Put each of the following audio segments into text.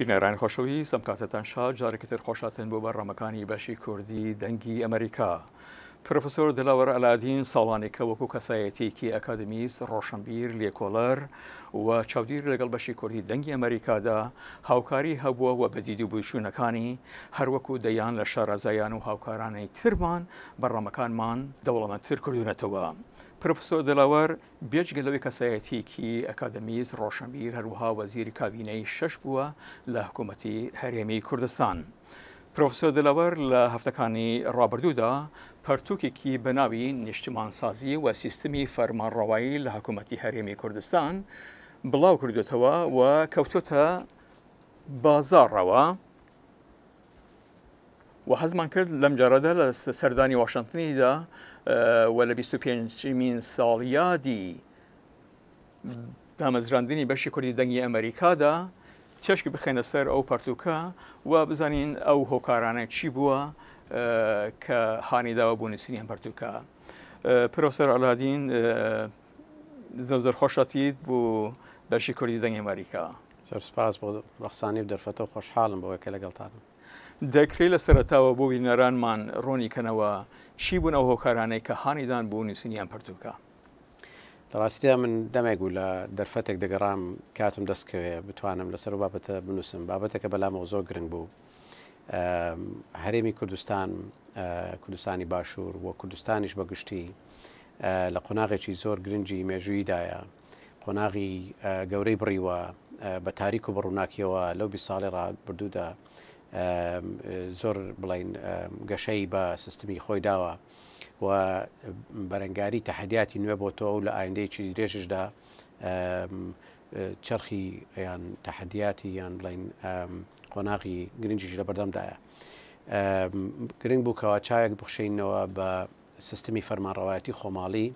بینێران خۆشەوی سم کاتتان شاد جارێکی تر خۆشاتن بۆ بەڕامەکانی بەشی کوردی دەنگی ئەمریکا. پرۆفسۆر دلاوەر ئەلادین ساڵانێکە وەکو کەسایەتێکی ئەکادمیست ڕۆشنبیر لێکۆلەر و چاودیر لەگەڵ بەشی کوردی دەنگی ئەمریکادا هاوکاری هەبووە و بەدیدی و بچوونەکانی هەروەکو دەیان لە شارازایان و هاوکارانەی ترمان بەڕامەکانمان دەوڵەمەندتر کردوونەتەوە. پرۆفسۆر دەلاوەر بێجگە لەوەی کەسایەتیکی ئەکادەمیز ڕۆشنبیر هەروها وەزیری کابینەی شەش بووە لە حکوومەتی هەرێمی کوردستان. پرۆفسۆر دەلاوەر لە هەفتەکانی ڕابردوودا پەرتوکێکی بەناوی نیشتمانسازی و سیستمی فەرمانڕەوایی لە حکوومەتی هەرێمی کوردستان بڵاو کردوێتەوە و کەوتۆتە بازارڕەوە، و حەزمان کرد لەم جارەدا لە سەردانی واشنگتنیدا وە لە 25 مین ساڵیادی دامەزراندنی بەشی کوردی دەنگی ئەمریکادا چێشکی بخێنە سەر ئەو پەرتوکە و بزانین ئەو هۆکارانە چی بووە کە هانیداوە بۆ نووسنی هەم پەرتوکە. پرۆسەر ئەلادین زەوزەر خۆشەتیت بۆ بەشی کوردی دەنگی ئەمریکا. سەر سپاس بۆ ڕخسانی دەرفەتە خۆشحاڵم بەوەی کە لەگەڵتانم. دەکرێت لە سەرتاوە بۆ وینەرانمان ڕۆنی کەنەوە چی بوون ئەو هۆکارانەی کە هاانیدان بۆ نووسنییان پرتوکە. ڕاستیا من دەمێک و لە دەرفەتێک دەگەڕام کاتم دەستکەوێ بتوانم لەسەر و بابەتە بنووسم بابەتەکە بەلامەوە زۆر گرنگ بوو. هەرێمی کوردستان کوردستانی باشوور وە کوردستانیش بەگشتی لە قۆناغێکی زۆر گرنگی مێژوییدایە قۆناغی گەورەی بڕیوە بە تاریک و بەڕووناکیەوە لەو بی ساڵی ڕابردوودا زۆر بڵین گەشەی بە سیستمی خۆی داوە و بەرەنگاری تەحدیاتی نوێ بۆ تۆ و لە ئایندەیەکی درێژشدا چرخی یان تەحدیاتی یان بڵین قۆناغی گرنجیش لە بەردەمدایە گرنگ بوو کەەوە چایەک بخشینەوە بە سیستمی فەرمانڕەوایەتی خۆماڵی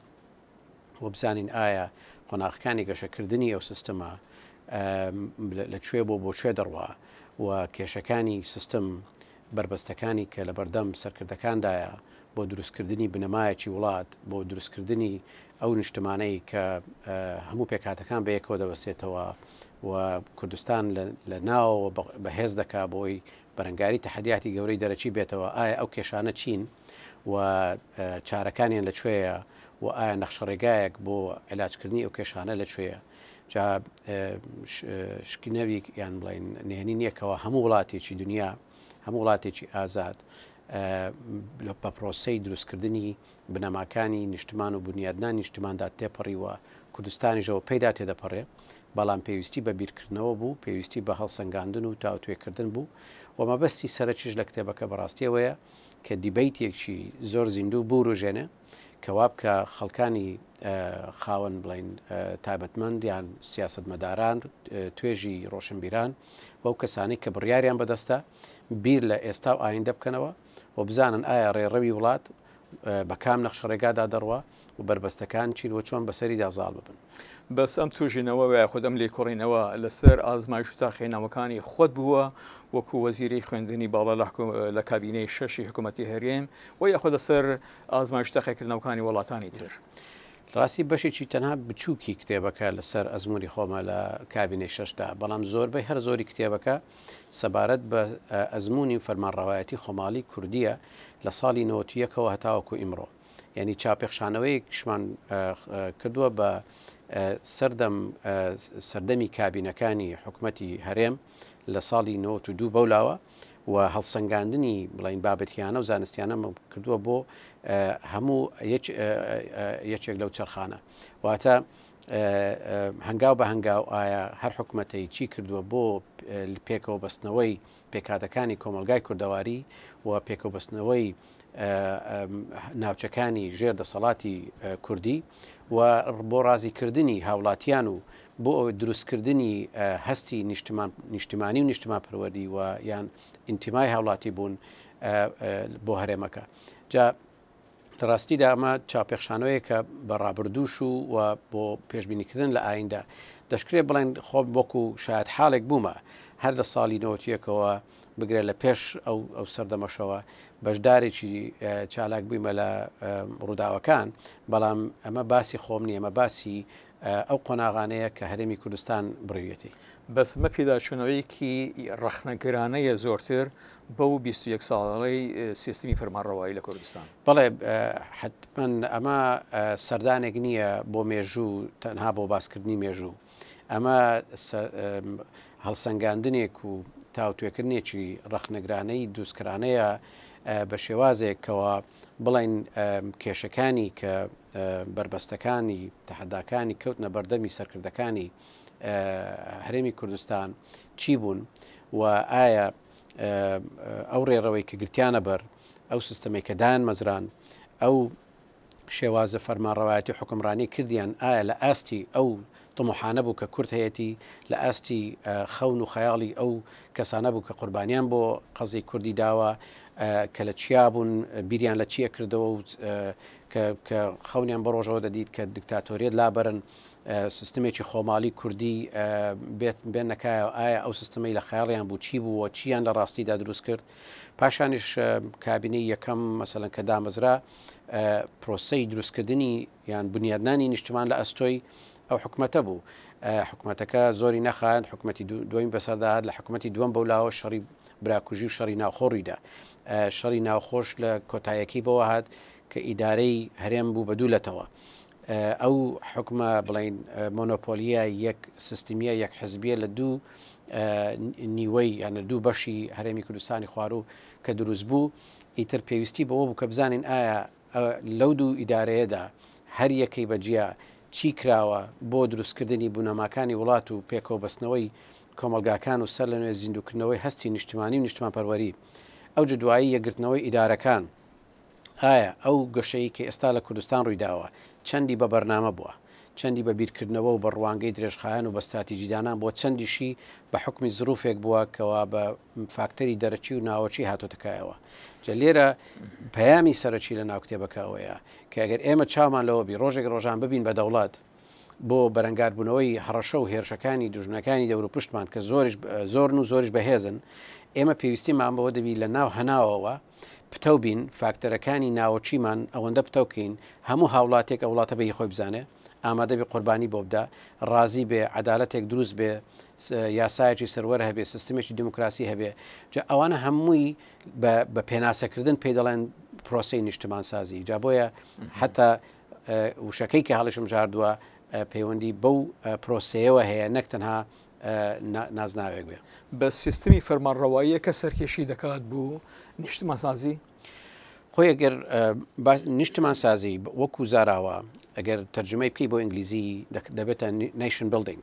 و بزانین ئایا قۆناغەکانی گەشەکردنی ئەو سیستەمە لەکوێ بۆ بۆکوێ دەڕوە و کێشەکانی سیستم بربەستەکانی کە لە بەردەم سەرکردەکاندایە بۆ دروستکردنی بنەمایەکی وڵات بۆ دروستکردنی ئەو نیشتمانەی کە هەموو پێکاتەکان بەیەکەوە دەبەسێتەوە و کوردستان لە ناوەوە بەهێز دەکا بۆی بەرەنگاری تەحدیاتی گەورەی دەرەچی بێتەوە ئایا ئەو کێشانە چین و چارەکانیان لەکوێیە و ئایا نەخشەڕێگایەک بۆ علاجکردنی ئەو کێشانە لەکوێیە شکنەوی یان بڵین نێنی نیەکەوە هەموو وڵاتێکی دنیا هەموو وڵاتێکی ئازاد لە پەپۆسی دروستکردنی بنەماکانی نیشتمان و بنیادنا نیشتماندا تێپەڕیوە کوردستانیشەوە پیدا تێدەپەڕێ بەڵام پێویستی بە بیرکردنەوە بوو پێویستی بە هەڵسەنگاندن و تاوتێکردن بوو و مەبەستی سەرچش لە کتێبەکە بەڕاستیەوەیە کە دیبەیتێکشی زۆر زیندوو بوو ڕژێنە کەواب کە خەڵکانی خاوەن بڵین تابەتمەند یان سیاست مەداران توێژی ڕۆشنبیران بەو کەسانی کە بڕیاریان بەدەستە بیر لە ئێستا و ئایندە بکەنەوە و بزانن ئایا ڕێڕەوی وڵات بە کام نەخش ڕێگادا دەڕوە و بربەستەکان چین وە چۆن بەسەری دازاڵ ببن بەس ئەم توژینەوە و خودم لێ کوڕینەوە لەسەر ئازمایش تا خێناوەکانی خۆت بووە وەکو وەزیری خوێندنی باڵە لە کابینەی شەشی حکوومەتتی هەرێم و یاخۆ لەسەر ئازمایش تاخێکردنەوەکانی وڵاتانی تر. ڕاستی بەشێکی تەنها بچووکی کتێبەکە لەسەر ئەزموری خۆمە لە کابینەی شەشدا بەڵام زۆربەی هەر زۆری کتێبەکە سەبارەت بە ئەزمموی فەرمانڕەوایەتی خۆماڵی کوردیە لە ساڵی نەوەتیەکەوە هەتاوەکو ئیمڕۆ یعنی چاپێخشانەوەی کشمان کردووە بە سەردەم سەردەمی کابینەکانی حکوومەتتی هەرێم لە ساڵی 92 بەولاوە و هەڵسەنگاندنی بڵین بابەتیانە و زانستیانە کردووە بۆ هەموو یەکێک لەو چرخانە واتە هەنگاو بە هەنگاو ئایا هەر حکوومەتەی چی کردووە بۆ پێکەوە بەستنەوەی پێکاتەکانی کۆمەلگای کوردەواری و پێکەوە بەستنەوەی ناوچەکانی ژێر دەسەڵاتی کوردی و بۆ ڕازیکردنی هاوڵاتیان و بۆ دروستکردنی هەستی نیشتمانی و نیشتمان پەروەری و یان ئینتیمای هاوڵاتی بوون بۆ هەرێمەکە جا ڕاستیدا ئەمە چاپێخشانەوەی کە بەڕابردوش و و بۆ پێشببینیکردن لە ئایندا دەشکرێت بڵێن خۆب وەکو شاید حالێک بوومە هەر لە ساڵی نەوەتیەکەوە بگرێت لە پێش ئەو سەردەمەشەوە بەشدارێکی چالاک بوویمە لە ڕووداوەکان بەڵام ئەمە باسی خۆم نیە ئەمە باسی ئەو قۆناغانەیە کە هەرمی کوردستان بڕویەتی بەس مە پێداچوونەوەیکی ڕەخنەگرانەیە زۆرتر بەو 21 ساڵی سیستمی فەرمانڕەوایی لە کوردستان بەڵێ حتمەن ئەمە سەردانێک نییە بۆ مێژوو تەنها بۆ باسکردنی مێژوو ئەمە هەڵسەنگاندنێک و تاوتوێکردنێکی ڕەخنەگرانەی دووسکرانەیە بە شێوازێکەوە بڵین کێشەکانی کە بربەستەکانی تەحەداکانی کەوتنە بەردەمی سەرکردەکانی هەرێمی کوردستان چی بوون و ئایا ئەو ڕێڕەوەی کە گرتیانە بەر ئەو سیستەمی کە دایان مەزران ئەو شێوازە فەرمانڕەوایەتی حکمڕانی کردیان ئایا لە ئاستی ئەو تمحانە بوو کە کورت هەیەی لە ئاستی خەون و خەیاڵی ئەو کەسانە بوو کە قوربانیان بۆ قەزی کوردی داوە کە لە چیا بوون بیریان لە چییە کردەوە و کە خەونیان بە ڕۆژەوە دەدیت کە دیکتاتۆریت لابرن سیستمێکی خۆمالی کوردی بێن نەکایە ئایا ئەو سیستمی لە خیاڵیان بوو چی بووە چیان لە ڕاستیدا دروست کرد پاشانش کابینی یەکەم مەسەلەن کە دامەزرا پرۆسی دروستکردنی یان بنیادنانی نیشتمان لە ئەستۆی ئەو حکومەتە بوو حکوومەتەکە زۆری نەخان حکوومەتی دوین بەسەرداهات لە حکوومەتی دوم بەولاوە شەڕی براکوژی و شەڕی ناوخۆڕیدا شەڕی ناوخۆش لە کۆتایەکی بەوە هات کە ئیدارەی هەرێم بوو بە دوولەتەوە. ئەو حکومە بڵین مۆنۆپۆلیە یەک سیستمیە یەک حزبیە لە دوو نیوەی یانە دوو بەشی هەرێمی کوردستانی خوار و کە دروست بوو ئیتر پێویستی بەوە بوو کە بزانین ئایا لەو دوو ئیدارەیەدا هەر یەکەی بەجیا چی کراوە بۆ دروستکردنی بوونەماکانی وڵات و پێکۆ بەستنەوەی کۆمەلگاکان و سەر لە نوێ زیندوکردنەوەی هەستی نیشتمانی و نیشتمان پەروەری ئەو جدوایی یەگرتنەوەی ئیدارەکان ئایا ئەو گەشەی کە ئێستا لە کوردستان ڕوویداوە چەندی بە بەرنامە بووە چەندی بە بیرکردنەوە و بە ڕوانگەی درێژخایەن و بەستاتی جیدانان بۆ چەندیشی بە حکمی زروفێک بووە کەوا بە فاکتەری دەرەچی و ناوەچی هاتۆتەکایەوە جە لێرە پەیامی سەرەکی لە ناوکتێبەکەەوەەیە کە ئەگەر ئێمە چامان لەوەبی ڕۆژێک ڕۆژان ببین بە دەوڵات بۆ بەرەنگاربوونەوەی هەڕەشە و هێرشەکانی دژنەکانی دەور پشتمان کە زۆریش زۆرن و زۆریش بەهێزن ئێمە پێویستیمان بەوە دەبی لە ناو هەناوەوە پتەو بین فاکتەرەکانی ناوەچیمان ئەوەندە پتەوکەین هەموو هاوڵاتێک ئەو وڵاتە بەی خۆی بزانێ ئامادەبی قوربانی بۆ بدا ڕازی بێ عدالەتێک دروست بێ یاسایەکی سەروەر هەبێ سیستمێکی دموکراسی هەبێ جا ئەوانە هەمووی بە پێناسەکردن پێی دەڵێن پرۆسی نیشتمان سازی جا بۆیە حتا وشەکەی کە هەڵشم ژاردووە پەیوەندی بەو پرۆسەیەوە هەیە نەک تەنها نازناوێک بێ بە سیستمی فەرمانڕەوەیە کە سەرکێشی دەکات بوو نیشتمەسازی خۆی ئەگەر نیشتمان سازی وەکو زاراوە ئەگەر تەرجمەی بکەی بۆ ئینگلیزی دەبێتە نیشن بلدنگ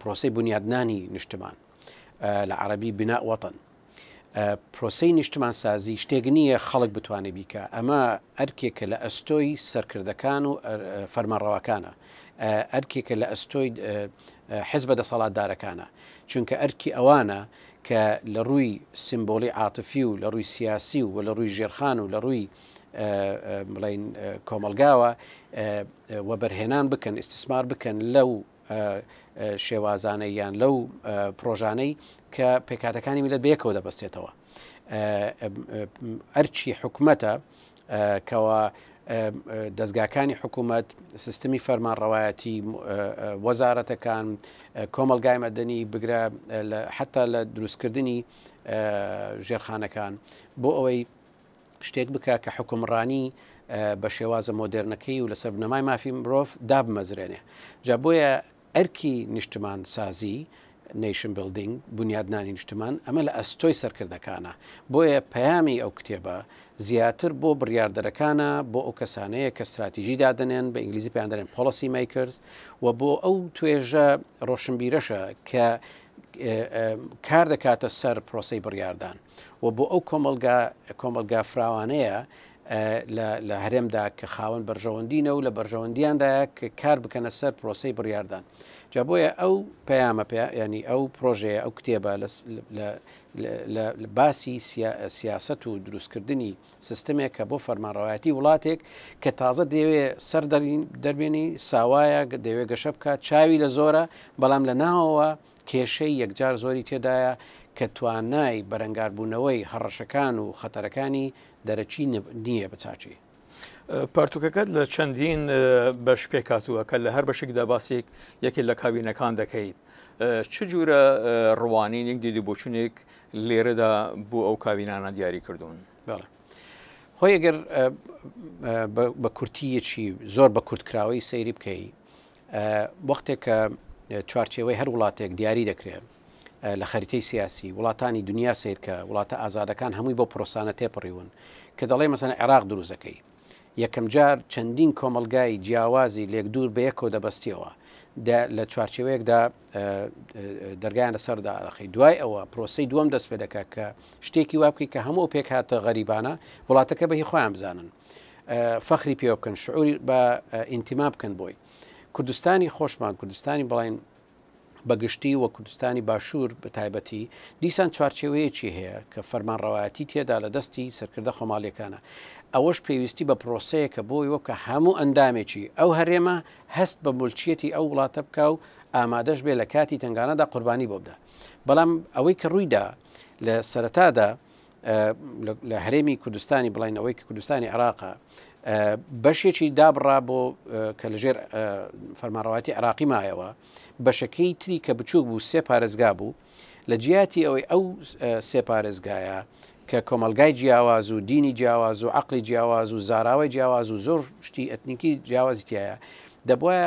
پرۆسی بنیادنانی نیشتمان لە عربی بنا وەتن پرۆسی نیشتمان سازی شتێک نییە خەڵک بتوانێت بیکە ئەمە ئەرکێکە لە ئەستۆی سەرکردەکان و فەرمانڕەوەکانە ئەرکێکە لە ئەستۆی حز بە دەسەڵاتدارەکانە چونکە ئەرکی ئەوانە کە لە ڕووی سمبۆلی عاتفی و لە ڕووی سیاسی و لە ڕووی ژێرخان و لە ڕووی بڵین کۆمەلگاوە وەبەرهێنان بکەن ئیسمار بکەن لەو شێوازانەی یان لەو پرۆژانەی کە پێکاتەکانی میلت بەیەکەوە دەبستێتەوە ئەرچی حکومەتە کەەوە دەستگاکانی حکوومەت سیستمی فەرمانڕەوایەتی وەزارەتەکان کۆمەلگای مەدەنی بگرە حتا لە دروستکردنی ژێرخانەکان بۆ ئەوەی شتێک بکە کە حکومڕانی بە شێوازە مۆدررنەکەی و لەسەر بنەمای مافی مرۆڤ دابمەزرێنێ جا بۆیە ئەرکی نیشتمان سازی نیشن بلدینگ بنیادنانی نیشتمان ئەمە لە ئەستۆی سەرکردەکانە بۆیە پەیامی ئەو کتێبە زیاتر بۆ بڕاردەرەکانە بۆ ئەو کەسانەیە کە استراتیژی دادنێن بە ئینگلیزی پێیاندرێن پۆلسی مەیکرز و بۆ ئەو توێژە ڕۆشنبیرەشە کە کار دەکاتە سەر پرۆسی بڕاردان و بۆ ئەو کۆمەلگا کۆمەلگا فراوانەیە لە هەرێمدا کە خاوەن بەرژەوەندینە و لە بەرژەوەندیاندایە کە کار بکەنە سەر پرۆسی بڕاردان جا بۆیە ئەو پەیامە ینی ئەو پرۆژەیە ئەو کتێبە باسی سیاست و دروستکردنی سیستمێک کە بۆ فەرمانڕایەتی وڵاتێک کە تازە دەوێت سەر دەربێنی ساوایە دەوێت گەشە بکە چاوی لە زۆرە بەڵام لە ناوەوە کێشەی یەکجار زۆری تێدایە کە توانای بەرەنگاربوونەوەی هەڕەشەکان و خەتەرەکانی دەرەچی نییە بچچی. پارتوکەکەت لە چەندین بەش پێکاتووە کە لە هەر بەشێکدا باسێک یەکێک لە کابینەکان دەکەیت. چ جورە ڕوانینێک دیدی بۆچونێک لێرەدا بۆ ئەو کابینانە دیاری کردوون بڵێ خۆی ئەگەر بە کورتیەکی زۆر بە کورتکراوەی سەیری بکەی وەختێک کە چوارچێوەی هەر وڵاتێک دیاری دەکرێت لە خەریتەی سیاسی وڵاتانی دنیا سیرکە وڵاتە ئازادەکان هەمووی بۆ پرۆسانە تێپڕیون کە دەڵێ مەسەن عێراق دروزەکەی یەکەم جار چەندین کۆمەلگای جیاوازی لێک دوور بەیەکەوە دەبستیەوە لە چوارچێوەیەکدا دەرگیان لە سەردا ئەرەخی دوای ئەوە پرۆسی دووەم دەست پێ دەکات کە شتێکی وا بکەی کە هەموو پێک هاتە غەریبانە وڵاتەکە بەهی خۆیان بزانن فەخری پێ بکەن شعوری بە ئینتیما بکەن بۆی کوردستانی خۆشمان کوردستانی بڵین بەگشتی وە کوردستانی باشوور بە تایبەتی دیسان چوارچێوەیەکی هەیە کە فەرمانڕەوایەتی تێدا لە دەستی سەرکردە خۆماڵیەکانە ئەوەش پێویستی بە پرۆسەیەکە بۆی وەکە هەموو ئەندامێکی ئەو هەرێمە هەست بە ملچەتی ئەو وڵاتە بکە و ئامادەش بێ لە کاتی تنگانەدا قوربانی بۆ بدە بەڵام ئەوەی کە ڕوویدا لە سەرەتادا لە هەرێمی کوردستانی بڵینەوەی کە کوردستانی عراقا بەشێکی دابڕا بۆ کە لەژێر فەرماڕاتی عراقی مایەوە بەشەکەی تری کە بچوو بوو سێ پارێزگا بوو لە جیاتی ئەوەی ئەو سێ پارێزگایە کە کۆمەلگای جیاواز و دینی جیاواز و عقلی جیاواز و زاراوی جیاواز و زۆر شتی ئەتنیکی جیاوازیتیایە دەبواە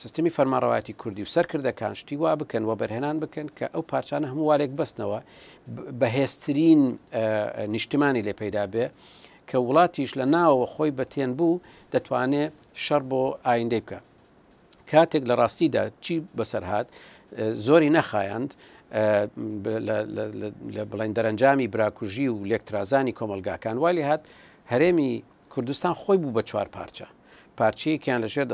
سیستمی فەرماڕەتی کوردی و سەرکردەکان شتی وا بکەن و بەرهێنان بکەن کە ئەو پارچانە هەموو والێک بستنەوە بەهێزترین نیشتمانی لێ پەیدا بێ کە وڵاتیش لە ناوەوە خۆی بەتێن بوو دەتوانێت شەر بۆ ئایندەی بکە کاتێک لە ڕاستیدا چی بەسەرهات زۆری نەخایند بڵین دەرەنجامی براکوژی و لێکترازانی کۆمەلگاکان والی هات هەرێمی کوردستان خۆی بوو بە چوار پارچە پارچەیەکیان لەژێر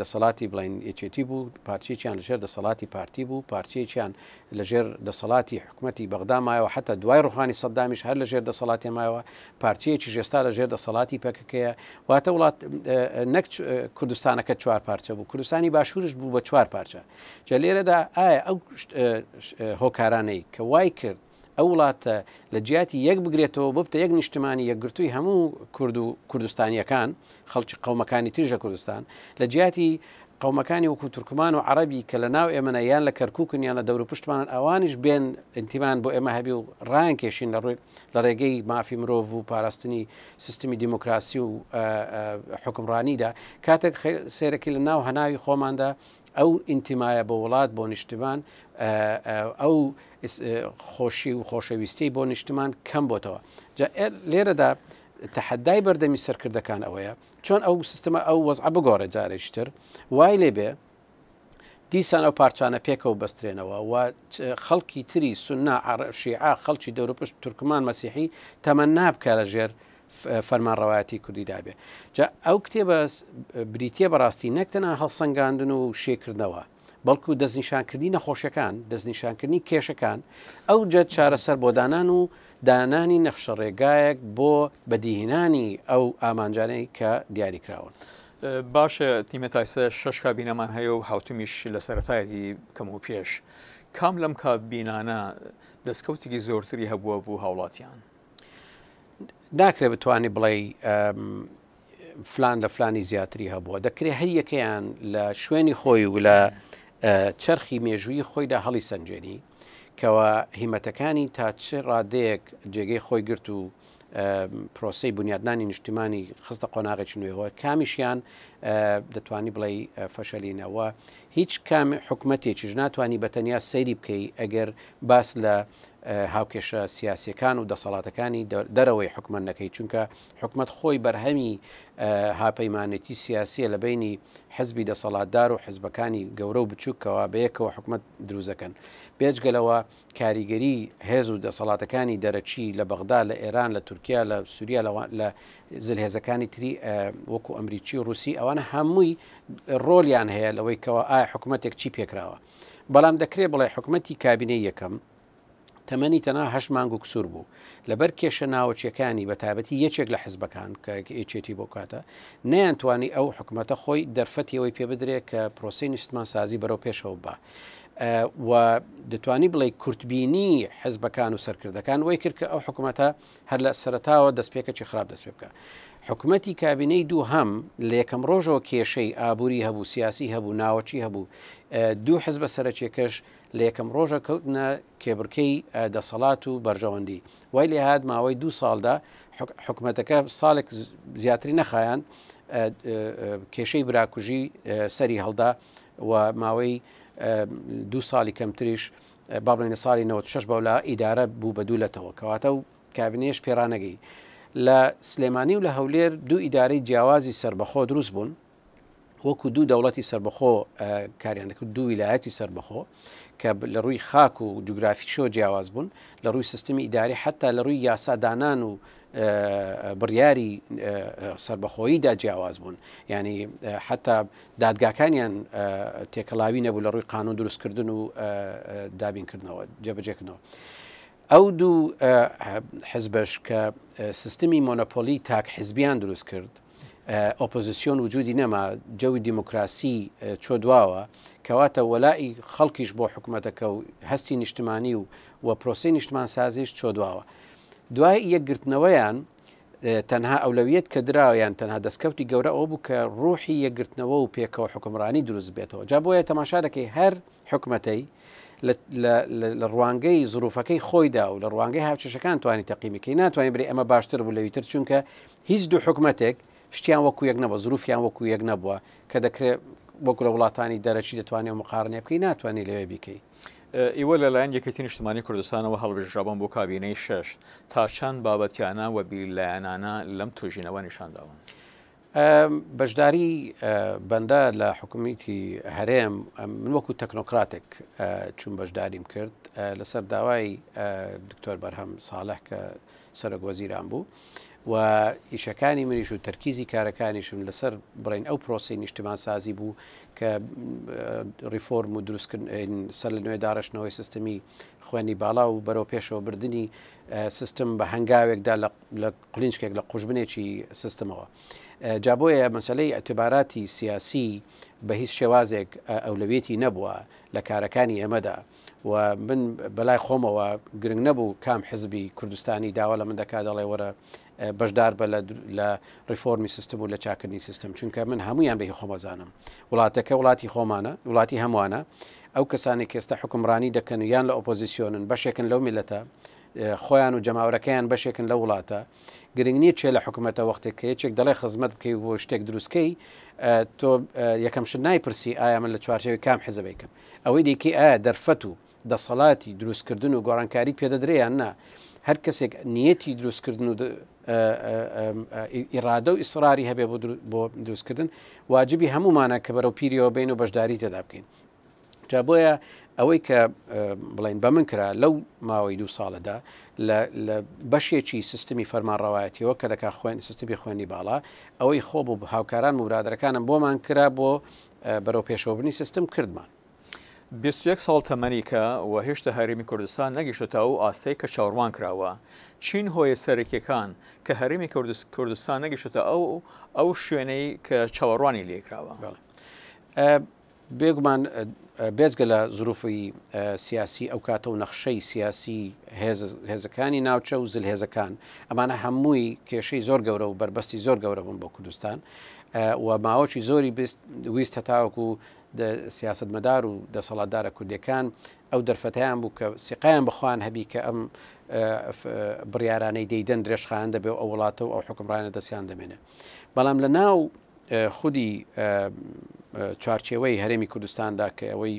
دەسەڵاتی بڵین یەچێتی بوو پارچەیەکیان لەژێر دەسەڵاتی پارتی بوو پارچەیەکیان لەژێر دەسەڵاتی حکوومەتتی بەغدامایەوە حتا دوای ڕوخانی سەدامیش هەر لەژێر دەسەڵاتی مایەوە پارچەیەکی ژێستا لەژێر دەسەڵاتی پەکەکەیە واتە وڵات نەک کوردستانەکە چوار پارچە بوو کوردستانی باشوورش بوو بە چوار پارچە جە لێرەدا ئایا ئەو هۆکارانەی کە وای کرد ئەو وڵاتە لە جیاتی یەک بگرێتەوە ببتە یەک نیشتمانی یەکگرتووی هەموو کورد و کوردستانیەکان خەڵکی قومەکانی تریژە کوردستان لە جیاتی قومەکانی وەکو تورکمان و عربی کە لە ناو ئێمەە یان لە کەرککن یان لە دەور پشتمان ئەوانش بێن ئەتیمان بۆ ئێمە هەبی و ڕان کێشین لە ڕووی لە ڕێگەی مافی مرۆڤ و پاراستنی سیستمی دیموکراسی و حکمڕانیدا کاتێک سێرەکی لە ناو هەناوی خۆماندا ئەو ئینتیمایە بە وڵات بۆ نیشتمان ئەو خۆشی و خۆشەویستی بۆ نیشتمان کەم بۆتەوە لێرەدا تەحەدای بەردەمی سەرکردەکان ئەوەیە چۆن ئەو سیستمە ئەو وەزع بگۆڕە جارێشتر وای لێ بێ دیسان ئەو پارچانە پێکە و بەسترێنەوە و خەڵکی تری سنا شیع خەڵکی دەوروپشت تورکمان مەسیحی تەمە نابکە لە ژێر فەرمانڕەوایەتی کوردی دابێ ئەو کتێبە بریتە بەڕاستی نەکتەنا هەڵسەنگاندن و شێکردنەوە بەڵکو دەستنیشانکردی نەخۆشیەکان دەستنیشانکردنی کێشەکان ئەو جەت چارەسەر بۆدانان و دانانی نەخشە ڕێگایەک بۆ بەدیهێنانی ئەو ئامانجانەی کە دیاریکراون. باشە تیمەتایسە شش کا بینەمان هەیە و هاوتمیش لە سەتایەتی کەم و پێش کام لەم کا بینانە دەستکەوتێکی زۆرتری هەبووە بوو هاوڵاتیان. ناکرێت بتوانانی بڵێ فلان لە فلانی زیاتری هەبووە دەکرێ هەر یەکەیان لە شوێنی خۆی و لە چرخی مێژووی خۆیدا هەڵی سنجێنی کەەوە هیمەتەکانی تا چ ڕادەیەک جێگەی خۆی گرت و پرۆسی بنیادنانی نیشتیمانی خستە قۆناغێکی نوێەوە کامیشیان دەتوانی بڵێ فەشەلینەوە هیچ کام حکوومەتێکیش ناتوانانی بەتەنیا سەیری بکەی ئەگەر باس لە هاوکێشە سیاسەکان و دەسەڵاتەکانی دەرەوەی حکومەنەکەی چونکە حکومت خۆی بەرهەمی هاپەیمانەتی سیاسیە لە بینی حزبی دەسەڵاتدار و حزبەکانی گەورە و بچووکەوە بەیەکەوە حکومت دروزەکەن بێجگەلەوە کاریگەری هێز و دەسەڵاتەکانی دەرەچی لە بەغدا لە ئێران لە تورکیا لە سووریا لە زلهێزەکانی تری وەکو ئەمریکی و رووسی ئەوانە هەمووی ڕۆلیان هەیە لەوەی کەەوە ئایا حکوومەتێک چی پێکراوە بەڵام دەکرێت بڵێ حکوومەتتی کابینەی یەکەم تەمەنی تەنا هەش مانگ و کسور بوو لەبەر کێشە ناوچەکانی بە تایبەتی یەکێک لە حزبەکان کەچێتی بۆ کاتە نەیانتوانی ئەو حکوومەتە خۆی دەرفەتەوەی پێ بدرێت کە پرۆسی نیشتمان سازی بەرەو پێشەوە بە. و دەتوانی بڵێ کورتبینی حزبەکان و سەرکردەکان وی کرد کە ئەو حکوومەتە هەر لە سەرتاوە دەستپێکە چی خراپ دەست پێ بکە. حکوومەتتی کابینەی دوو هەم لە یەکەم ڕۆژەوە کێشەی ئابووری هەبوو سیاسی هەبوو ناوەچی هەبوو دوو حز بە سەرچێکەش لە یەکەم ڕۆژە کەوتنە کێبرکەی دەسەڵات و بەرژەوەندی وای لێ هاات ماوەی دو ساڵدا حکوومەتەکە ساڵێک زیاتری نەخایەن کێشەی براکوژی سەری هەڵدا و ماوەی دو ساڵی کەمتریش بابلێنە ساڵی 96 بەولا ئیدارە بوو بە دوولەتەوە کەواتە و کابینێش پێرانەگەی لە سلێمانی و لە هەولێر دوو ئیدارەی جیاوازی سربەخۆ دروست بوون وەکو دوو دەوڵەتی سربەخۆ کاریان دەکرد دوو ویلایەتی سربەخۆ کە لە ڕووی خاک و جوگرافیک شۆ جیاواز بوون لە ڕووی سیستمی ئیداری حتا لە ڕووی یاسادانان و بڕیاری سربەخۆیدا جیاواز بوون ینی حتا دادگاکانیان تێکەڵاوی نەبوو لە ڕووی قانون دروستکردن و دابینکردنەوە جێبەجێکردنەوە. ئەو دوو حزبش کە سیستمی مۆنۆپۆلی تاک حزبیان دروست کرد ئۆپۆزیسیۆن وجودی نەما جەوی دیموکراسی چۆ دواوە کەواتە وەلای خەڵکیش بۆ حکوومەتەکە و هەستی نیشتمانی و وە پرۆسی نیشتمان سازیش چۆ دواوە دوای یەکگرتنەوەیان تەنها ئەولەویت کە دراویان تەنها دەستکەوتی گەورە ئەو بوو کە ڕوحی یەکگرتنەوە و پێکەوە حکمڕانی دروست بێتەوە جا بۆیە تەماشارەکەی هەر حکومەتەی لە ڕوانگەی زروفەکەی خۆیدا و لە ڕوانگەی هاوچشەکان توانی تەقیمیکەی ناتوانین بری ئەمە باشتر بوو لەویتر چونکە هیچ دوو حکومەتێک شتیان وەکو یەک نەبووە زروفیان وەکو یەک نەبووە کە دەکرێت وەکو لە وڵاتانی دەرەچی دەتوانێت مقارنێ بکەی ناتوانانی لەوێ بیکەی. ئیوە لەلایەن یەکەتی نیشتمانی کوردستانەوە هەڵبژابان بۆ کابینەی شش تا چند بابەتیانە و بیرلایەنانە لەم توژینەوە نیشانداون. بەشداری بەندە لە حکومیتی هەرێم من وەکو تەکنۆکراتێک چون بەشداریم کرد لەسەر داوای دکتۆر بەرهەم ساڵح کە سەرک وەزیران بوو. و ئیشەکانی منیش و تەرکیزی کارەکانیشم لەسەر بڕین ئەو پرۆسی نیشتمان سازی بوو کە ریفۆرم و دروستکردن سەر لە نوێ داڕشتنەوەی سیستمی خوێنی باڵا و بەرەو پێشەوە بردننی سیستم بە هەنگاوێکدا لە قلینچکێک لە قوشبنێکی سیستمەوە. جابۆیە مەسلەی ئەتوباراتی سیاسی بە هیچ شێوازێک ئەولەوێتی نەبووە لە کارەکانی ئێمەدا. و من بەلای خۆمەوە گرنگ نەبوو کام حزبی کوردستانی داوا لە من دەکات دەڵێ وەرە بەشدار بە لە ریفۆمی سیستم و لە چاکردنی سیستم چونکە من هەمویان بەهی خۆمەزانم وڵاتەکە وڵاتی خۆمانە وڵاتی هەمووانە ئەو کەسانی کێستا حکمڕانی دەکەن و یان لە ئۆپۆزیسیۆنن بەشێکن لەو میلەتە خۆیان و جەماورەکەیان بەشێکن لە وڵاتە گرنگ نییە چێ لە حکوومەتە وەختێک کە یەکێک دەڵێ خزمەت بکەی بۆ شتێک دروستکەی تۆ یەکەم شت نایپرسی ئایا من لە چوارچەوەی کام حزەبیکەم ئەوەی دیکی ئایا دەرفەت و دەسەڵاتی دروستکردن و گۆڕانکاری پێدەدرێیان نا هەر کەسێک نیەتی دروستکردن و ئیرادە و ئیسراری هەبێ بۆ دروستکردن واجبی هەمومانە کە بەرەو پیرەوە بین و بەشداری تێدا بکەین جا بۆیە ئەوەی کە بڵین بە من کرا لەو ماوەی دو ساڵەدا لە بەشێکی سیستمی فەرمانڕەوایەتیەوە کە دەکا خوێن سیستمی خوێنی باڵا ئەوەی خۆ بوو هاوکاران و برادەکانم بۆمان کرا بۆ بەرەو پێشۆبنی سیستم کردمان 21 ساڵ تەمەنیکە و هێشتا هەرمی کوردستان نەگەیشتە و ئاستەی کە چاوەڕوان کراوە چین هۆیە سەرکیەکان کە هەرمی کوردستان نەگەیشتە ئەو ئەو شوێنەی کە چاوەڕوانی لێکراوە بێگومان بێزگە لە زروفی سیاسی ئەو کاتە و نەخشەی سیاسی هێزەکانی ناوچە و زلهێزەکان ئەمانە هەمووی کێشەی زۆر گەورە و بربەستی زۆر گەورە بوون بۆ کوردستان و ماوەکی زۆری ویست هەتاوەکو سیاستمەدار و دەسەڵاتدارە کوردەکان ئەو دەرفەتیان بوو کە سیقایان بخواان هەبی کە ئەم بڕیارانەی دەیدەن درێژخان دەبێ ئەو وڵاتە و ئەو حکمڕانە دەستیان دەمێنێ بەڵام لە ناو خودی چارچێوەی هەرێمی کوردستاندا کە ئەوەی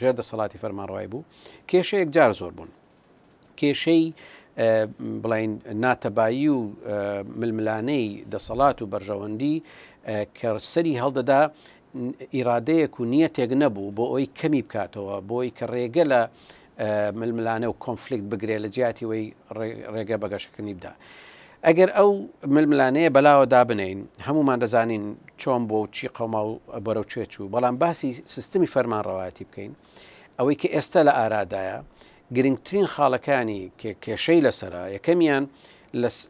ژێر دەسەڵاتی فەرمانڕای بوو کێشەیەک جار زۆر بوون کێشەی بڵین ناتەبایی و ململانەی دەسەڵات و بەرژەوەندی کە سەری هەڵدەدا ئیرادەیەک و نیەتێک نەبوو بۆ ئەوی کەمی بکاتەوە بۆی کە ڕێگە لە ململانە و کۆنفلیکت بگرێت لە جیاتی وی ڕێگە بەگەشکنی بدا. ئەگەر ئەو ململانەیە بەلاوە دابنین هەمومان دەزانین چۆن بۆ چی قەما و بەرەو کوێچوو بەڵام باسی سیستمی فەرمانڕەواتی بکەین ئەوەی کە ئێستا لە ئارادایە گرنگترین خاڵەکانی کێشەی لەسرە یەکەمیان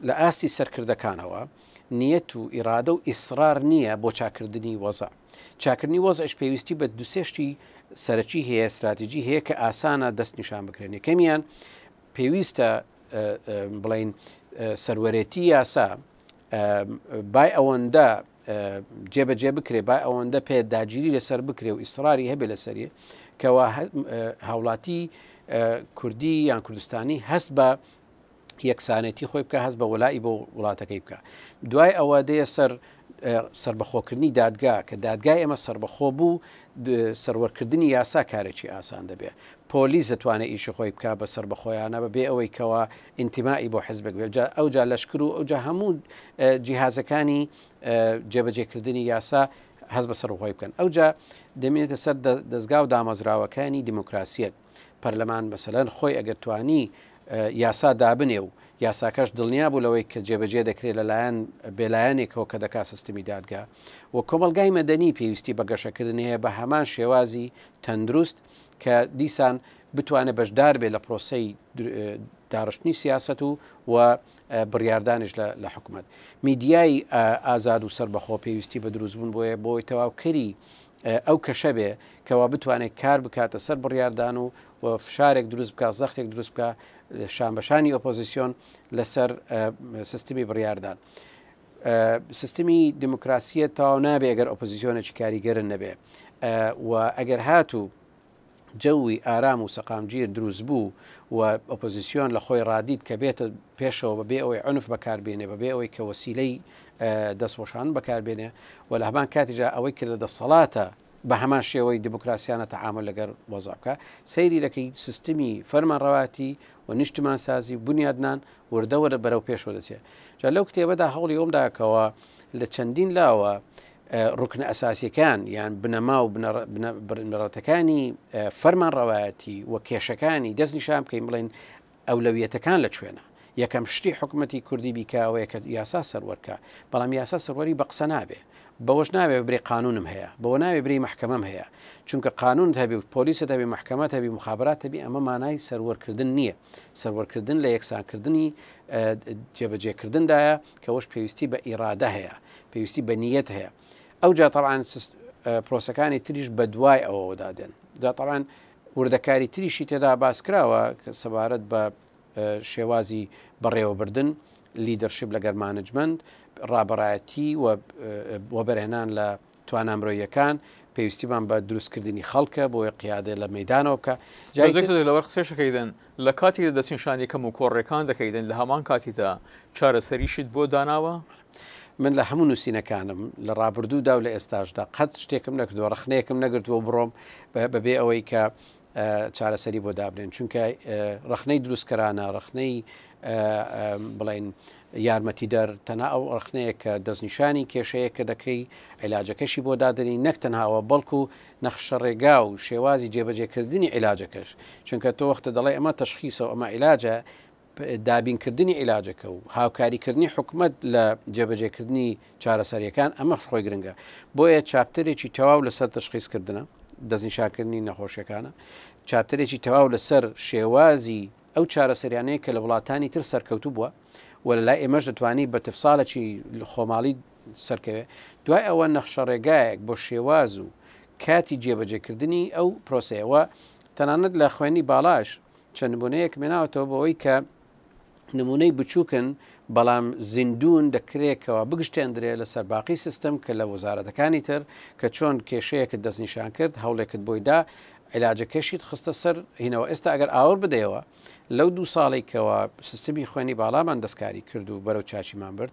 لە ئاستی سەرکردەکانەوە نیەت و ئیرادە و ئیسرار نییە بۆ چاکردنی وەزە چاکردنی وەزش پێویستی بە دوسێشتی سەرەکی هەیە استراتیژی هەیە کە ئاسانە دەست نیشان بکرێن یەکەمیان پێویستە بڵین سەرەرێتی یاسا بای ئەوەندە جێبەجێ بکرێ با ئەوەندە پێداگیری لەسەر بکرێ و ئیسراری هەبێ لەسەریە کەوا هاوڵاتی کوردی یان کوردستانی هەست بە یەکسانەتی خۆی بکە هەست بە وەلای بۆ وڵاتەکەی بکە دوای ئەوە دەیە سەر سربەخۆکردنی دادگا کە دادگای ئەمە سربەخۆ بوو سەروەرکردنی یاسا کارێکی ئاسان دەبێت پۆلیس دەتوانێت ئیش خۆی بک بە سربەخۆیانە بە بێ ئەوەی کەوە ئینتیمایی بۆ حزبێک بێت ئەوجا لەشکر و ئەوجا هەموو جیهازەکانی جێبەجێکردنی یاسا هەز بە سەرخۆی بکەن ئەوجا دەمێنێتە سەر دەستگا و دامەزراوەکانی دیموکراسیەت پەرلەمان مەسەلەن خۆی ئەگەر توانی یاسا دابنێ و یاساکەش دڵنیا بوو لەوەی کە جێبەجێ دەکرێت لەلایەن بێلایەنێکەوە کە دەکا سیستمی دادگا و کۆمەلگای مەدەنی پێویستی بە گەشەکردن هەیە بە هەمان شێوازی تەندروست کە دیسان بتوانێت بەشدار بێ لە پرۆسی داڕشتنی سیاست و و بڕاردانش لە حکوومەت میدیای ئازاد و سەر بەخۆ پێویستی بە دروستبوون بۆیە بۆی تەواوکەری ئەو کەشە بێ کەوا بتوانێت کار بکاتە سەر بڕاردان و فشارێک دروست بکە زەختێک دروست بکە شانبەشانی ئۆپۆزیسیۆن لەسەر سیستمی بڕاردان. سیستمی دموکراسیە تاو نابێ ئەگەر ئۆپۆزیسیۆنە چی کاریگەرن نەبێ و ئەگەر هاتوو جەوی ئارام و سەقامگیر دروست بوو و ئۆپۆزیسیۆن لە خۆی ڕادید کە بێتە پێشەوە بەبێ ئەوەی ئەنف بەکاربێنێ بەبێ ئەوەی کە وەسیلەی دەستۆشان بەکاربێنێ و لە هەمان کاتیجا ئەوەی کرد دەسەڵاتە بە هەمان شێوەی دموکراسیانە تەعاامە لەگەر وەزاکە سەیری دەکەی سیستمی فەرمانڕەواتی و نیشتمان سازی بنیادنان وردەوەرە بەرەو پێشوە دەچێت جا لەو کتێبەدا هەوڵی ئۆمداکەوە لە چەندین لاوە ڕکنە ئەساسیەکان یان بنەما و بنەڕەتەکانی فەرمانڕەوایەتی و کێشەکانی دەستنیشان بکەین بڵین ئەولەویەتەکان لە کوێنە یەکەم شتی حکوومەتتی کوردی بیکاوەیە کە یاسا سەروەرکە بەڵام یاسا سەروەری بە قسە نابێ بەوەش ناوێ بری قانونم هەیە بەوە ناوێ بری محکەمەم هەیە چونکە قانون هەبی پۆلیسە دەبی محکەمە هەبی مخابرات هەبی ئەمە مانای سەروەرکردن نییە سەروەرکردن لە یەکسانکردنی جێبەجێکردندایە کەەوەش پێویستی بە ئیرادە هەیە پێویستی بە نیەت هەیە ئەو جا تەڕان پرۆسەکانی تریش بە دوای ئەوەوەدادێن دا تەڕان وردەکاری تریشی تێدا باس کراوە کە سەبارەت بە شێوازی بەڕێوەبردن لیدەرشپ لە گەرمانجمند ڕابڕایەتی وە بەرهێنان لە توانامرۆیەکان پێویستیمان بە دروستکردنی خەڵکە بۆیە قیادێ لە مەدانەوە بکە لەوە قسێشەکەیدن لە کاتی دەستین شانێکم و کۆڕێکان دەکەیدن لە هەمان کاتیدا چارەسەریشت بۆ داناوە؟ من لە هەموو نووسینەکانم لە ڕابردوودا و لە ئێستاشدا قەت شتێکم نەکردووە ڕخنەیەکم نەگرتووە بڕۆم بەبێ ئەوەی کە چارەسەری بۆ دابنێن چونکە ڕخنەی دروستکەرانە ڕخنەی بڵین یارمەتی دەر تەنا ئەو ئەرخنەیە کە دەستنیشانی کێشەیە کە دەکەی عیلاجەکەشی بۆ دادنی نەکتەنهاوە بەڵکو و نەخشە ڕێگا و شێوازی جێبەجێکردنی عیلاجەکەش چونکە تۆ وەختە دەڵێ ئەمە تەشخیسەوە ئەمە عیلاجە دابینکردنی عیلاجەکە و هاوکاریکردنی حکومت لە جێبەجێکردنی چارەسەریەکان ئەمە خۆی گرنگە بۆیە چاپترێکی تەواو لەسەر تەشخیسکردنە دەزینشاکردنی نەخۆشیەکانە چاپترێکی تەواو لەسەر شێوازی ئەو چارەسەریانەیە کە لە وڵاتانی تر سەرکەوتو بووە وە لای ئێمەش دەتوانانی بە تفساڵەکی خۆماڵی سەرکەوێ دوای ئەوە نەخشە ڕێگایەک بۆ شێواز و کاتی جێبەجێکردنی ئەو پرۆسەیەوە تەنانەت لە خوێنی باڵاش چەندبوونەیەک مناوەتەوە بەوەی کە نمونەی بچووکن بەڵام زیندون دەکرێتەوە بگشتێندرێ لە سەرباقی سیستم کە لە وەزارەتەکانی تر کە چۆن کێشەیەکت دەستنیشان کرد هەوڵێکت بۆیدا علاجە کەشید خستە سەر هینەوە ئێستا ئەگەر ئاور بدەیەوە لەو دوو ساڵێکەوە سیستمی خوێنی باڵامان دەستکاری کرد و بەرەو چاچیمان برد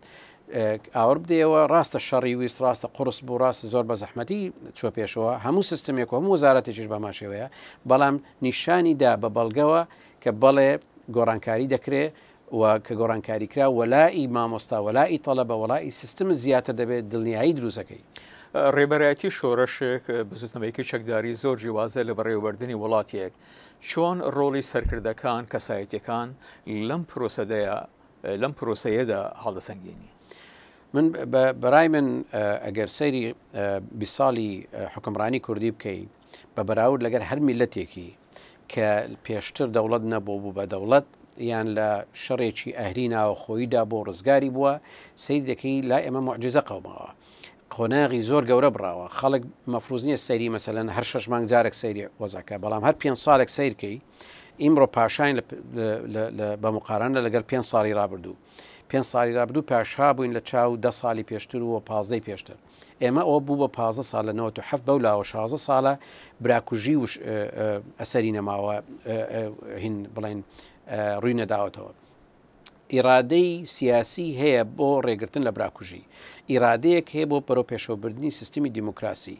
ئاور بدەیەوە ڕاستە شەڕی ویست ڕاستە قرس بوو ڕاستە زۆر بە زەحمەتی چوە پێشەوە هەموو سیستمێک هەموو وەزارەتێکیش بەمان شێوەیە بەڵام نیشانیدا بە بەڵگەوە کە بەڵێ گۆڕانکاری دەکرێت و کە گۆڕانکاری کرا وەلای مامۆستا وەلای تەڵەبە وەڵی سیستم زیاتر دەبێت دڵنیایی دروستەکەی. ڕێبەرایەتی شۆڕشێک بزوتنەوەیکی چەکداری زۆر جیوازە لە بەڕێوەردننی وڵاتیەک چۆن ڕۆڵی سەرکردەکان کەسایەتەکان لەم پرۆسەدەیە لەم پرۆسەیەدا هەڵدەسەنگینی. من بەرای من ئەگەر سەیری بیساڵی حکمڕانی کوردی بکەیت بە بەراورد لەگەر هەرمی لەتێکی کە پێشتر دەوڵەت نەبوو بوو بە دەوڵەت یان لە شەڕێکی ئەهری ناوەخۆیدا بۆ ڕزگاری بووە سید دەکەی لا ئێمە معجززە قەومەوە قۆناغی زۆر گەورە براوە خەڵک مەفروزنیە سەیری مەسەلەن هەر شش مانگ جارێک سەیری وەزاکە بەڵام هەر پێ ساڵێک سیرکەی ئیمڕۆ پاشین بە مقارانە لەگەر پێ ساڵی رابرردوو. پێ ساڵی رابرردوو پاشا بووین لە چاو ده ساڵی پێشتر و پازدەی پێشتر. ئێمە ئەو بوو بە پازە ساڵ لە 1970 بەو لاوە 16 ساڵە براکوژی وش ئەسەری نەماوە هین بڵێن ڕووی نەداوەتەوە. ئیرادەی سیاسی هەیە بۆ ڕێگرتن لە براکوژی ئیرادەیەک هەیە بۆ پەرۆ پێشۆبردننی سیستمی دیموکراسی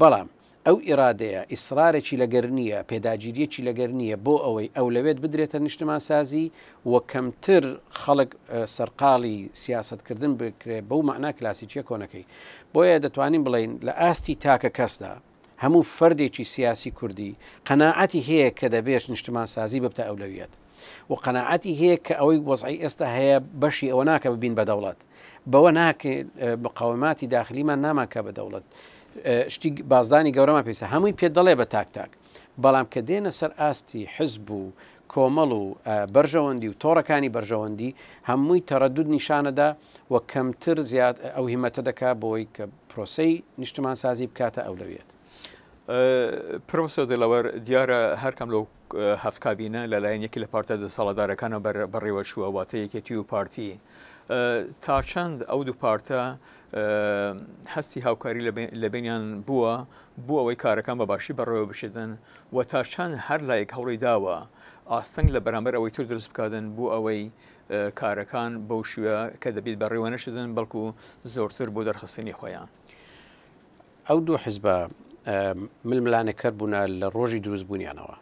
بەڵام ئەو ئیرادەیە ئیسرارێکی لەگەر نییە پێداگیریەکی لەگەر نییە بۆ ئەوەی ئەو لەوێت بدرێتە نیشتمانسازی و کەمتر خەڵک سەرقاڵی سیاستکردن بکرێ بەو معنا کلاسیکیە کۆنەکەی بۆیە دەتوانین بڵین لە ئاستی تاکە کەسدا هەموو فردێکی سیاسی کوردی قەنەعەتی هەیە کە دەبێت نیشتمان سازی ببتە ئەولەویەت و قەنەعەتی هەیە کە ئەوەی وەزعی ئێستا هەیە بەشی ئەوە ناکە ببین بە دەوڵات بەوە ناکە بەقاوماتی داخلیمان ناماکە بە دەوڵەت شتی بازدانی گەورەمان پێویستە هەمووی پێ دەڵێ بە تاک تاک بەڵام کە دێنە سەر ئاستی حزب و کۆمەڵ و بەرژەوەندی و تۆڕەکانی بەرژەوەندی هەمووی تەرەدود نیشانەدا وە کەمتر زیاد ئەو هیمەتە دەکا بۆی کە پرۆسی نیشتمان سازی بکاتە ئەولەوێت. پرۆسۆ دڵەوەەر دیارە هەرکەم لەو هەفتکبینە لەلایەن یەکی لە پارتە دە ساڵدارەکانە بەڕێوە شووەواتە یەکێتی و پارتی. تا چەند ئەو دوو پارتە هەستی هاوکاری لە بینیان بووە بوو ئەوەی کارەکان بە باشی بەڕێوە بشدن و تا چەند هەر لایەک هەوڵی داوە ئاستەنگ لە بەرامبەر ئەوەی تور درست بکدن بوو ئەوەی کارەکان بەو شوە کە دەبیت بەڕێوە نەشدن بەڵکو زۆرتر بۆ دەرخستنی خۆیان. ئەو دوو حزب ململانە کەر بوون لە ڕۆژی دروست بوونیانەوە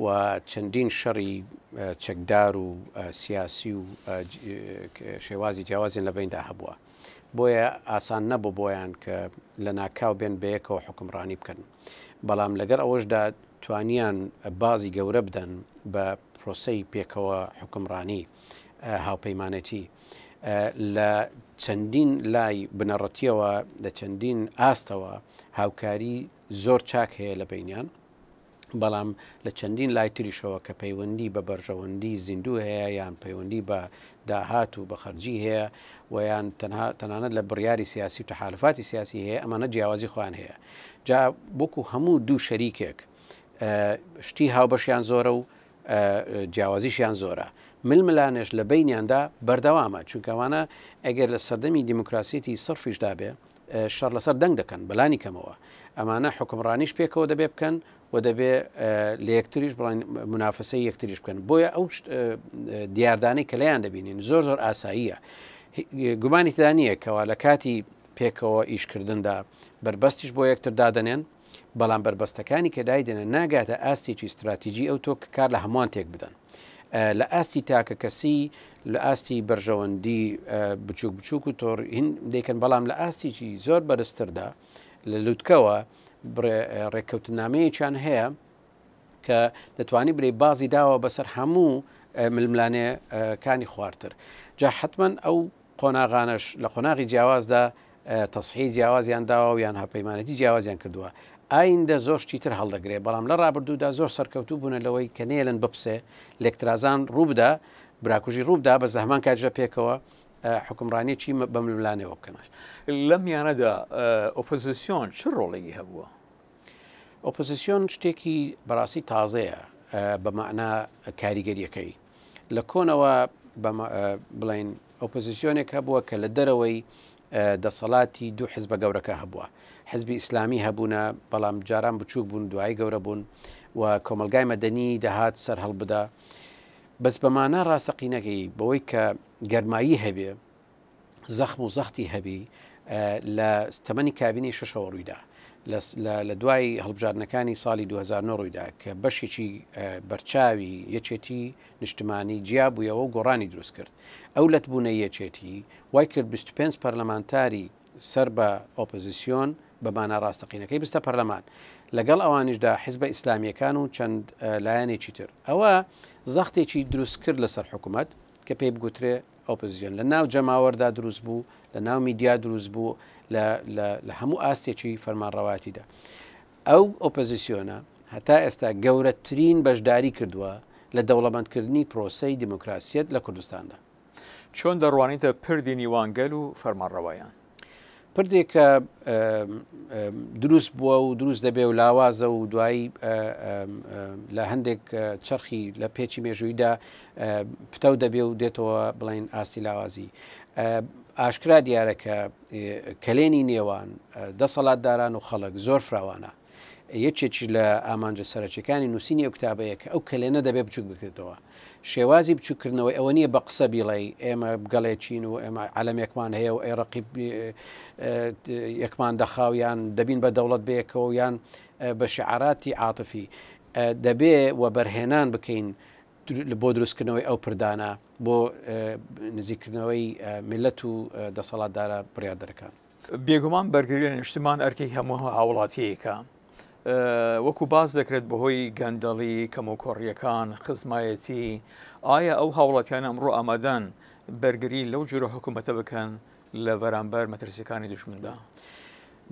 و چەندین شەڕی چەکدار و سیاسی و شێوازی جیاوازین لە بیندا هەبووە بۆیە ئاسان نەبوو بۆیان کە لە ناکاو بێن بەیەکەوە حکمڕانی بکەن بەڵام لەگەر ئەوەشدا توانیان بازی گەورە بدەن بە پرۆسی پێکەوە حکمڕانی هاوپەیمانەتی لە چەندین لای بنەڕەتیەوە لە چەندین ئاستەوە هاوکاری زۆر چاک هەیە لە بینیان بەڵام لە چەندین لای تریشەوە کە پەیوەندی بە بەرژەوەندی زیندوو هەیە یان پەیوەندی بە داهات و بەخەرجی هەیە ویان تەنانەت لە بڕیاری سیاسی و تەحالفاتی سیاسی هەیە ئەمانە جیاوازی خوان هەیە جا بکو هەموو دوو شەریکێک شتی هاوبەشیان زۆرە و جیاوازیشیان زۆرە ململانێش لە بینیاندا بەردەوامە چونکەوانە ئەگەر لە سەدەمی دیموکراسیەتی سرفیشدا بێ شەر لەسەر دەنگ دەکەن بەلانی کەمەوە ئەمانە حکمڕانیش پێکەوە دەبێ بکەن و دەبێ لە یەکتریش بڵین منافسی یەکتریش بکەن بۆیە ئەو دیاردانی کە لەیان دەبینین زۆر زۆر ئاساییە گومانی تدانە کەوا لە کاتی پێکەوە ئیشکردندا بربەستیش بۆ یەکتر دادنێن بەڵام بربەستەکانی کە دای دێنە ناگاتە ئاستێکی استراتیژی ئەو تۆ کار لە هەمووان تێک بدەن لە ئاستی تاکە کەسی لە ئاستی بەرژەوەندی بچوک بچوک و تۆڕ دەیکەن بەڵام لە ئاستیی زۆر بەرزتردا لە لووتکەوە ڕێککەوتنامەیەکیان هەیە کە دەتوانی برێ بازی داوە بەسەر هەموو ململانێ کانی خوارتر جا حتمما ئەو قۆناغانش لە قۆناغی جیاوازدا تەسحی جیاوازیان داوە و یان هەپەیمانەتی جیاوازیان کردووە ئایندە زۆر شتیتر هەڵدەگرێ بەڵام لە ڕابردوودا زۆر سەرکەوتوو بوون لەوەی کەنێلن بپسێ لێکترازان ڕووبدا براکوژی ڕووبدا بەس لە هەمان کاتژە پێکەوە حکمڕانێکی بەملانەوە بکەنەش لە میانەدا ئۆپۆزیسیۆن چ ڕۆڵێکی هەبووە ئۆپۆزیسیۆن شتێکی بەڕاستی تازەیە بە معنا کاریگەریەکەی لە کۆنەوە بڵین ئۆپۆزیسیۆنێک هەبووە کە لە دەرەوەی دەسەڵاتی دوو حزب گەورەکە هەبووە حزبی ئیسلامی هەبوونە بەڵام جاران بچووک بوون دوایی گەورە بوون و کۆمەلگای مەدەنی دەهات سەر هەڵبدا بەس بەمانە ڕاستەقینەکەی بەوەی کە گەرمایی هەبێ زەخم و زەختی هەبی لە تەمەنی کابینی شەشەوە ڕوویدا لە دوای هەڵبژاردنەکانی ساڵی 2009 ڕوویدا کە بەشێکی بەرچاوی یەکێتی نیشتمانی جیا بوویەوە و گۆڕانی دروست کرد ئەو لەت بوونە یەکێتی وای کرد 25 پەرلەمانتاری سەر بە ئۆپۆزیسیۆن بەمانە ڕاستەقینەکەی بستە پەرلەمان لەگەڵ ئەوانشدا حیزبە ئیسلامیەکان و چەند لایەنێکی تر ئەوە زەختێکی دروست کرد لەسەر حکوومەت کە پێی بگوترێ ئۆپۆزیۆن لە ناو جەماوەردا دروست بوو لە ناو میدیا دروست بوو لە هەموو ئاستێکی فەرمانڕەواتیدا ئەو ئۆپۆزیسیۆنە هەتا ئێستا گەورەترین بەشداری کردووە لە دەوڵەمەندکردنی پرۆسی دیموکراسیەت لە کوردستاندا چۆن دەڕوانیتە پردی نیوانگەل و فەرمانڕەوایان پردێک کە دروست بووە و دروست دەبێ و لاوازە و دوایی لە هەندێک چرخی لە پێچی مێژوویدا پتە دەبێ و دێتەوە بڵین ئاستی لاوازی ئاشکرا دیارەکە کلێنی نێوان دەسەڵاتداران و خەڵک زۆر فراوانە یەکێکی لە ئامانجە سەرچەکانی نووسینی ئەو کتابەیەکە ئەو کلێنە دەبێ بچوک بکرێتەوە شێوازی بچووکردنەوەی ئەوە نییە بە قسە بیڵی ئێمە بگەڵێ چین و ئێمە عەمێکمان هەیە و عێرەقی یەکمان دەخاویان دەبین بە دەوڵەت بەیەکەوە یان بە شعراتی عاتفی دەبێ وە بەرهێنان بکەین بۆ دروستکردنەوەی ئەو پردانە بۆ نزیکردنەوەی ملت و دەسەڵاتدارە بڕیادەکان بێگومان بەرگری لە نیشتمان ئەرکی هەموو هاوڵاتیەکە وەکو باز دەکرێت بەهۆی گەندەڵی کەمۆکۆڕیەکان خزمایەتی ئایا ئەو هاوڵاتیان ئەمڕۆ ئامادەن بەرگری لەو جورە حکوومەتە بکەن لە بەرامبەر مەترسیەکانی دژمندا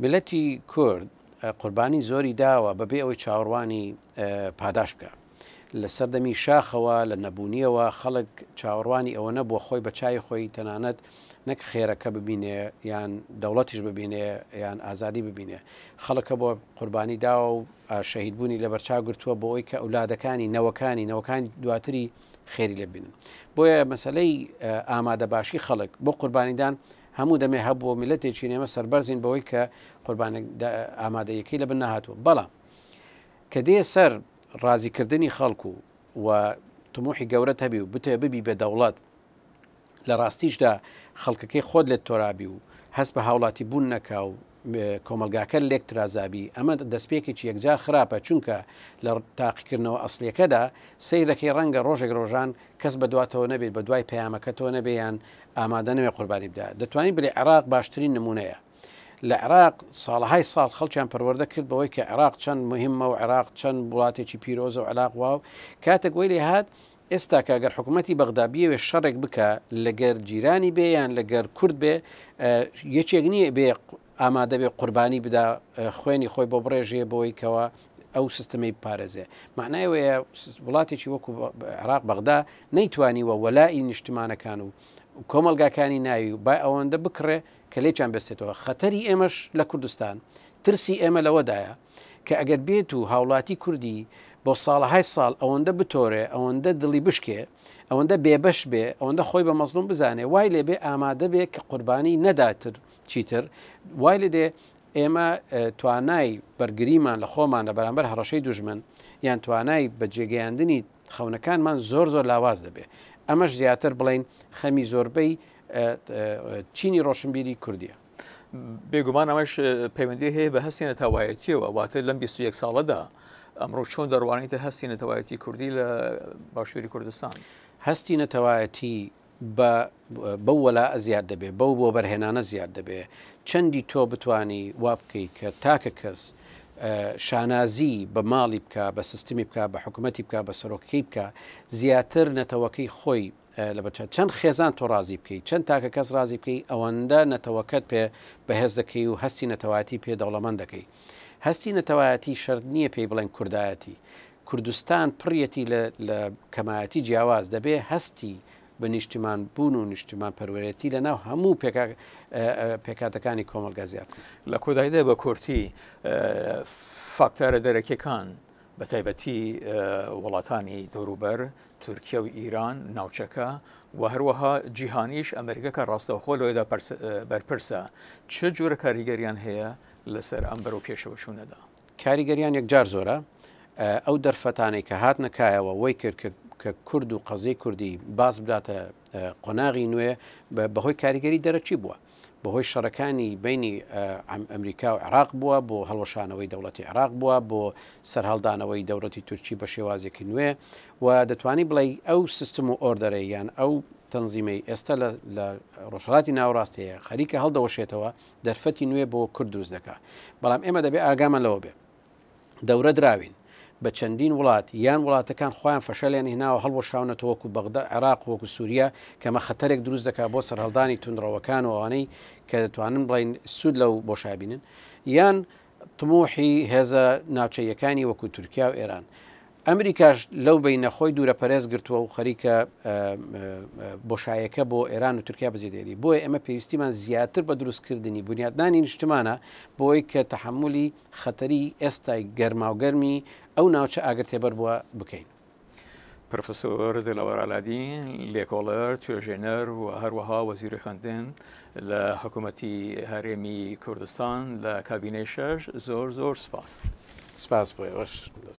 ملەتی کورد قوربانی زۆری داوە بەبێ ئەوەی چاوەڕوانی پاداش بکە لە سەردەمی شاخەوە لە نەبوونیەوە خەڵک چاوەڕوانی ئەوە نەبووە خۆی بە چای خۆی تەنانەت نەک خێرەکە ببینێ یان دەوڵەتیش ببینێ یان ئازادی ببینێ خەڵەکە بۆ قوربانی داوە و شەهید بوونی لە بەرچاو گرتووە بۆ ئەوی کە ئەولادەکانی نەوەکانی نەوەکانی دواتری خێری لێ بینن بۆیە مەسلەی ئامادە باشی خەڵک بۆ قوربانیدان هەموو دەمێ هەبوو میلەتێکی نێمە سەربەرزین بەوەی کە قوربان ئامادەیەکی لە بن نهاتوە بەڵام کە دێ سەر ڕازیکردنی خەڵکو و تموحی گەورەت هەبی و بتێ ببی بە دەوڵات لە ڕاستیشدا خەڵکەکەی خۆت لێت تۆرابی و هەست بە هاوڵاتی بوون نەکا و کۆمەلگاکە لێک ترازابی ئەمە دەستپێکێکی یەکجار خراپە چونکە لە تاقیکردنەوە ئەسلەکەدا سیرەکەی ڕەنگە ڕۆژێک ڕۆژان کەس بەدواتەوە نەبێت بە دوای پەیامەکەتەوە نەبیان ئامادە نوێ قوربانی بدا دەتوانین بێ عراق باشترین نمونەیە لە عێراق ساڵهای ساڵ خەڵکیان پەروەەردە کرد بەوەی کە عێراق چەند مهمە و عێراق چەند وڵاتێکی پیرۆزە و عراق واو کاتێک وی لێ هاات ئێستا کاگەر حکوومەتتی بەغدابیەوێ شەڕێک بکە لەگەر جیرانی بێیان لەگەر کورد بێ یەکێک نییە بێ ئامادەبێ قوربانی بدا خوێنی خۆی بۆ بڕێژێ بەوەی کەەوە ئەو سیستمی پارێزێ معنایەوەە وڵاتێکی وەکو عراق بەغدا نەیتوانیوە وەلای نیشتمانەکان و کۆمەلگاکانی ناوی و با ئەوەندە بکڕێ کە لێکیان بستێتەوە خەتەری ئێمەش لە کوردستان ترسی ئێمە لەوەدایە کە ئەگەر بێت و هاوڵاتی کوردی بۆ ساڵەهای ساڵ ئەوەندە بتۆرێ ئەوەندە دڵی بشکێ ئەوەندە بێبەش بێ ئەوەندە خۆی بە مەزلوم بزانێ وای لێبێ ئامادە بێ کە قوربانی نەداتر چیتر وای لێ دێ ئێمە توانای بەرگریمان لە خۆمان لە بەرامبەر هەڕەشەی دوژمن یان توانای بە جێگەیاندنی خەونەکانمان زۆر زۆر لاواز دەبێ ئەمەش زیاتر بڵین خەمی زۆربەی چینی ڕۆشنبیری کوردیە بێگومان ئەمەش پەیوەندی هەیە بە هەستێنە تاوایەتیەوە واتە لەم 21 ساڵەدا ئەمڕۆ چۆن دەڕوانیتە هەستی نەتەوایەتی کوردی لە باشووری کوردستان هەستی نەتەوایەتی بەو وەلا زیاد دەبێ بەو بۆ بەرهێنانە زیاد دەبێ چەندی تۆ بتانی وا بکەی کە تاکە کەس شانازی بە ماڵی بکە بە سیستمی بکە بە حکوومەتی بکە بە سەرۆکی بکە زیاتر نەتەوەکەی خۆی لە بەچە چەند خێزان تۆ ڕازی بکەیت چەند تاکە کەس ڕازی بکەیت ئەوەندە نەتەوەکەت پێ بەهێز دەکەی و هەستی نەتەواتی پێ دەوڵەمەند دەکەی هەستی نەتەواەتی شەرد نییە پێی بڵێن کوردایەتی کوردستان پڕەتی لە کەمایەتی جیاواز دەبێ هەستی بە نیشتیمان بوون و نیشتیمان پەروەرەتی لە ناو هەموو پێکاتەکانی کۆمەلگازیات لە کۆدایدا بە کورتی فاکتارە دەرەکیەکان بە تایبەتی وڵاتانی دەوروبەر تورکیا و ئیران ناوچەکە و هەروەها جیهانیش ئەمریکەکە ڕاستەوخۆ لەوێدا بەرپرسە چ جۆرە کاریگەریان هەیە لەسەر ئەم بەرەو پێشەوە چوونەدا کاریگەریان یەکجار زۆرە ئەو دەرفەتانەی کە هات نەکایەوە وی کرد کە کورد و قەزیی کوردی باز بداتە قۆناغی نوێ بەهۆی کاریگەری دەرەچی بووە بەهۆی شەرەکانی بینی ئەمریکا و عراق بووە بۆ هەڵەشانەوەی دەوڵەتی عراق بووە بۆ سەررهڵدانەوەی دەوڵەتی تورکی بە شێوازێکی نوێ و دەتوانی بڵێ ئەو سیستم و ئۆردەرەی یان ئەو تەنزیمەی ئێستا لە ڕۆژهڵاتی ناوڕاستەیە خەریکە هەڵدەەوەشێتەوە دەرفەتی نوێ بۆ کوردوز دەکا بەڵام ئێمە دەبێ ئاگامە لەوە بێ دەورە دراوین بە چەندین وڵات یان وڵاتەکان خۆیان فەشەلیان هێناوە هەڵبە شاونەتەوەکو بەغدا عێراق وەکو سووریا کەمە خەرێک دروست دەکا بۆ سەرهەڵدانی تونندڕەوەکان و ئەوانەی کە دەتوانن بڵین سوود لەو بۆشابینن یان تمۆحی هێزە ناوچەیەکانی وەکو تورکیا و ئێران ئەمریکاش لەو بەی نەخۆی دوورە پەرێز گرتووە و خەریکە بۆشایەکە بۆ ئێران و تورکیا بەجێدێری بۆیە ئەمە پێویستیمان زیاتر بە دروستکردنی بنیاددانی نیشتمانە بۆی کە تحملی خەتەری ئێستای گەرماوگەرمی ئەو ناوچە ئاگرتێبەر بووە بکەین. پرۆفسۆر دلەوەرالادی لێکۆڵەر توێژێنەر و هەروەها وەزیری خوندن لە حکوومەتی هەرێمی کوردستان لە کابینێ شەش زۆر زۆر سپاس. سپاس بۆ